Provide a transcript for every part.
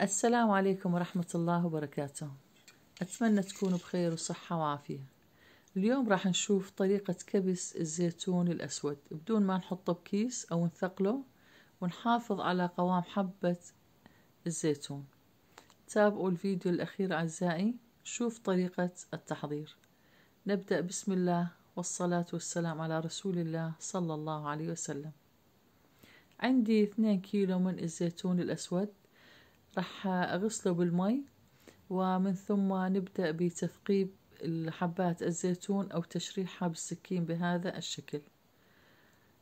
السلام عليكم ورحمة الله وبركاته أتمنى تكونوا بخير وصحة وعافية اليوم راح نشوف طريقة كبس الزيتون الأسود بدون ما نحطه بكيس أو نثقله ونحافظ على قوام حبة الزيتون تابعوا الفيديو الأخير أعزائي شوف طريقة التحضير نبدأ بسم الله والصلاة والسلام على رسول الله صلى الله عليه وسلم عندي 2 كيلو من الزيتون الأسود راح أغسله بالمي ومن ثم نبدأ بتثقيب حبات الزيتون أو تشريحها بالسكين بهذا الشكل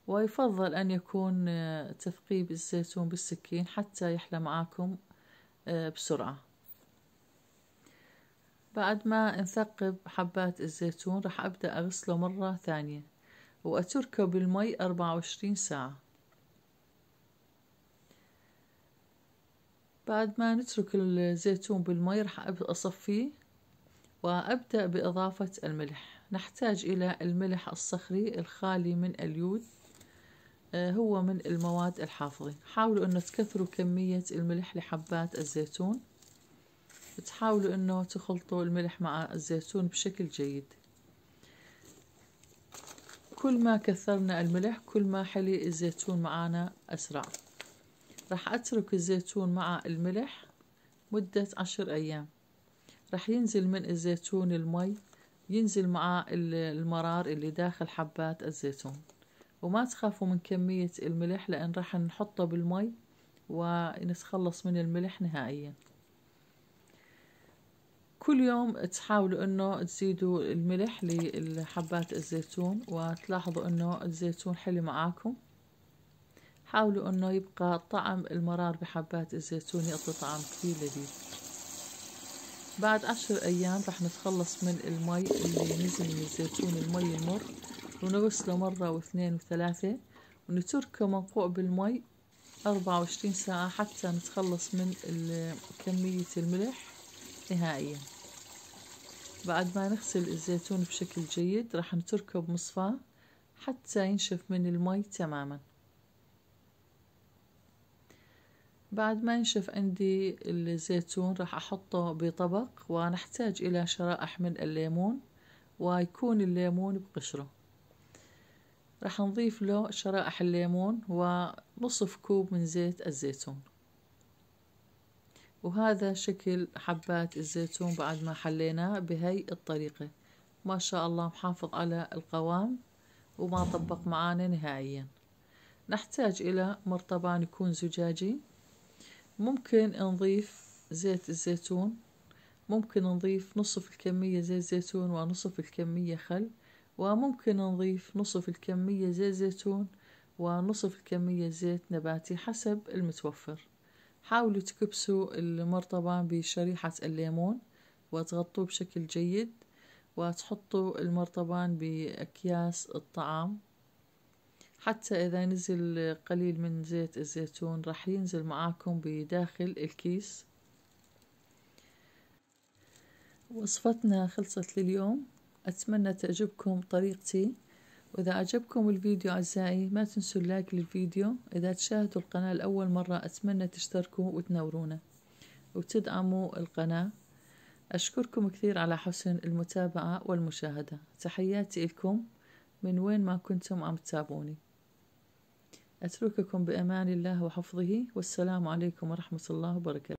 ويفضل أن يكون آه، تثقيب الزيتون بالسكين حتى يحلى معاكم آه، بسرعة بعد ما نثقب حبات الزيتون راح أبدأ أغسله مرة ثانية وأتركه بالمي أربعة وعشرين ساعة بعد ما نترك الزيتون بالمي راح أصفيه وأبدأ بإضافة الملح نحتاج إلى الملح الصخري الخالي من اليود آه، هو من المواد الحافظة حاولوا أن تكثروا كمية الملح لحبات الزيتون تحاولوا أنه تخلطوا الملح مع الزيتون بشكل جيد كل ما كثرنا الملح كل ما حلي الزيتون معانا أسرع راح أترك الزيتون مع الملح مدة عشر أيام راح ينزل من الزيتون المي ينزل مع المرار اللي داخل حبات الزيتون وما تخافوا من كمية الملح لأن راح نحطه بالمي ونتخلص من الملح نهائيا كل يوم تحاولوا انه تزيدوا الملح لحبات الزيتون وتلاحظوا انه الزيتون حلو معاكم حاولوا انه يبقى طعم المرار بحبات الزيتون يعطي طعم كثير لذيذ بعد عشر ايام رح نتخلص من المي اللي نزل من الزيتون المي المر ونغسله مرة واثنين وثلاثة ونتركه منقوع بالمي أربعة وعشرين ساعة حتى نتخلص من كمية الملح نهائيا بعد ما نغسل الزيتون بشكل جيد راح نتركه بمصفاة حتى ينشف من المي تماما بعد ما ينشف عندي الزيتون راح أحطه بطبق ونحتاج إلى شرائح من الليمون ويكون الليمون بقشره راح نضيف له شرائح الليمون ونصف كوب من زيت الزيتون وهذا شكل حبات الزيتون بعد ما حليناه بهي الطريقة ما شاء الله محافظ على القوام وما طبق معانا نهائيا نحتاج إلى مرطبان يكون زجاجي ممكن نضيف زيت الزيتون ممكن نضيف نصف الكمية زيت زيتون ونصف الكمية خل وممكن نضيف نصف الكمية زيت زيتون ونصف الكمية زيت نباتي حسب المتوفر حاولوا تكبسوا المرطبان بشريحة الليمون وتغطوه بشكل جيد وتحطوا المرطبان بأكياس الطعام حتى إذا نزل قليل من زيت الزيتون راح ينزل معاكم بداخل الكيس وصفتنا خلصت لليوم أتمنى تعجبكم طريقتي وإذا أعجبكم الفيديو أعزائي ما تنسوا اللايك للفيديو إذا تشاهدوا القناة لأول مرة أتمنى تشتركوا وتنورونا وتدعموا القناة أشكركم كثير على حسن المتابعة والمشاهدة تحياتي لكم من وين ما كنتم عم تتابعوني أترككم بأمان الله وحفظه والسلام عليكم ورحمة الله وبركاته